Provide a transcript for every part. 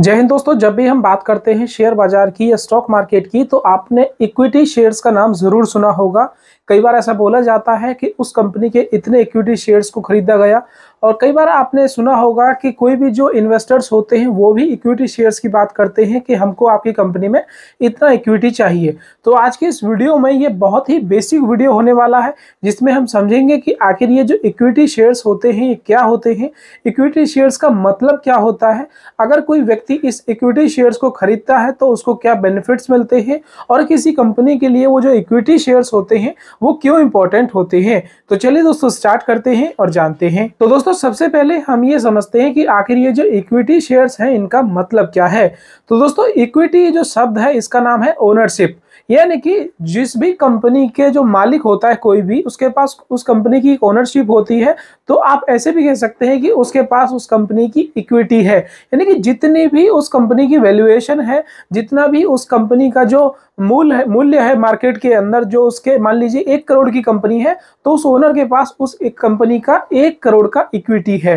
जय हिंद दोस्तों जब भी हम बात करते हैं शेयर बाजार की या स्टॉक मार्केट की तो आपने इक्विटी शेयर्स का नाम जरूर सुना होगा कई बार ऐसा बोला जाता है कि उस कंपनी के इतने इक्विटी शेयर्स को खरीदा गया और कई बार आपने सुना होगा कि कोई भी जो इन्वेस्टर्स होते हैं वो भी इक्विटी शेयर्स की बात करते हैं कि हमको आपकी कंपनी में इतना इक्विटी चाहिए तो आज के इस वीडियो में ये बहुत ही बेसिक वीडियो होने वाला है जिसमें हम समझेंगे कि आखिर ये जो इक्विटी शेयर्स होते हैं ये क्या होते हैं इक्विटी शेयर्स का मतलब क्या होता है अगर कोई व्यक्ति इस इक्विटी शेयर्स को खरीदता है तो उसको क्या बेनिफिट्स मिलते हैं और किसी कंपनी के लिए वो जो इक्विटी शेयर्स होते हैं वो क्यों इंपॉर्टेंट होते हैं तो चलिए दोस्तों स्टार्ट करते हैं और जानते हैं तो दोस्तों दोस्तों सबसे पहले हम ये समझते हैं कि आखिर ये जो इक्विटी शेयर्स हैं इनका मतलब क्या है तो दोस्तों इक्विटी जो शब्द है इसका नाम है ओनरशिप यानी कि जिस भी कंपनी के जो मालिक होता है कोई भी उसके पास उस कंपनी की ओनरशिप होती है तो आप ऐसे भी कह सकते हैं कि उसके पास उस कंपनी की इक्विटी है यानी कि जितनी भी उस कंपनी की वैल्यूएशन है जितना भी उस कंपनी का जो मूल है मूल्य है मार्केट के अंदर जो उसके मान लीजिए एक करोड़ की कंपनी है तो उस ओनर के पास उस एक कंपनी का एक करोड़ का इक्विटी है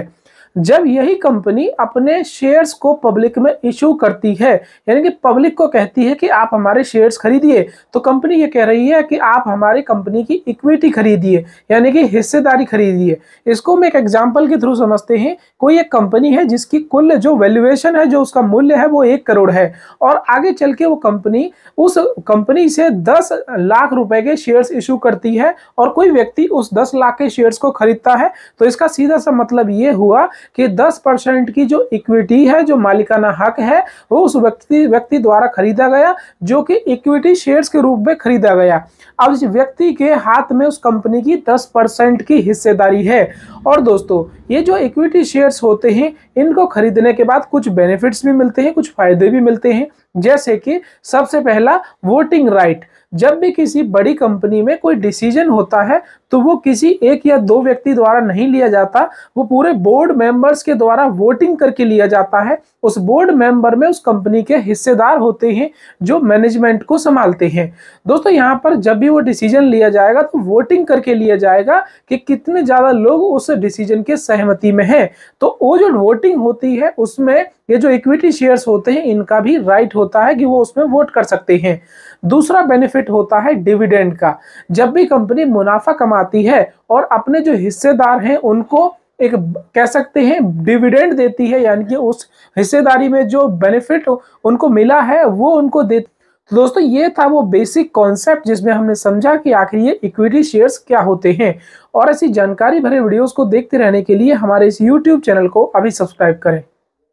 जब यही कंपनी अपने शेयर्स को पब्लिक में इशू करती है यानी कि पब्लिक को कहती है कि आप हमारे शेयर्स खरीदिए तो कंपनी ये कह रही है कि आप हमारी कंपनी की इक्विटी खरीदिए यानी कि हिस्सेदारी खरीदिए इसको हम एक एग्जाम्पल के थ्रू समझते हैं कोई एक कंपनी है जिसकी कुल जो वैल्यूएशन है जो उसका मूल्य है वो एक करोड़ है और आगे चल के वो कंपनी उस कंपनी से दस लाख रुपए के शेयर्स इशू करती है और कोई व्यक्ति उस दस लाख के शेयर्स को खरीदता है तो इसका सीधा सा मतलब ये हुआ कि 10 परसेंट की जो इक्विटी है जो मालिकाना हक है वो उस व्यक्ति व्यक्ति द्वारा खरीदा गया जो कि इक्विटी शेयर्स के रूप में खरीदा गया अब इस व्यक्ति के हाथ में उस कंपनी की दस परसेंट की हिस्सेदारी है और दोस्तों ये जो इक्विटी शेयर्स होते हैं इनको खरीदने के बाद कुछ बेनिफिट्स भी मिलते हैं कुछ फायदे भी मिलते हैं जैसे कि सबसे पहला वोटिंग राइट जब भी किसी बड़ी कंपनी में कोई डिसीजन होता है तो वो किसी एक या दो व्यक्ति द्वारा नहीं लिया जाता वो पूरे बोर्ड मेंबर्स के द्वारा वोटिंग करके लिया जाता है उस बोर्ड मेंबर में उस कंपनी के हिस्सेदार होते हैं जो मैनेजमेंट को संभालते हैं दोस्तों यहाँ पर जब भी वो डिसीजन लिया जाएगा तो वोटिंग करके लिया जाएगा कि कितने ज़्यादा लोग उस डिसीजन के सहमति में हैं तो वो जो वोटिंग होती है उसमें ये जो इक्विटी शेयर्स होते हैं इनका भी राइट होता है कि वो उसमें वोट कर सकते हैं दूसरा बेनिफिट होता है डिविडेंड का जब भी कंपनी मुनाफा कमाती है और अपने जो हिस्सेदार हैं उनको एक कह सकते हैं डिविडेंड देती है यानी कि उस हिस्सेदारी में जो बेनिफिट उनको मिला है वो उनको दे तो दोस्तों ये था वो बेसिक कॉन्सेप्ट जिसमें हमने समझा कि आखिर ये इक्विटी शेयर्स क्या होते हैं और ऐसी जानकारी भरे वीडियोस को देखते रहने के लिए हमारे इस यूट्यूब चैनल को अभी सब्सक्राइब करें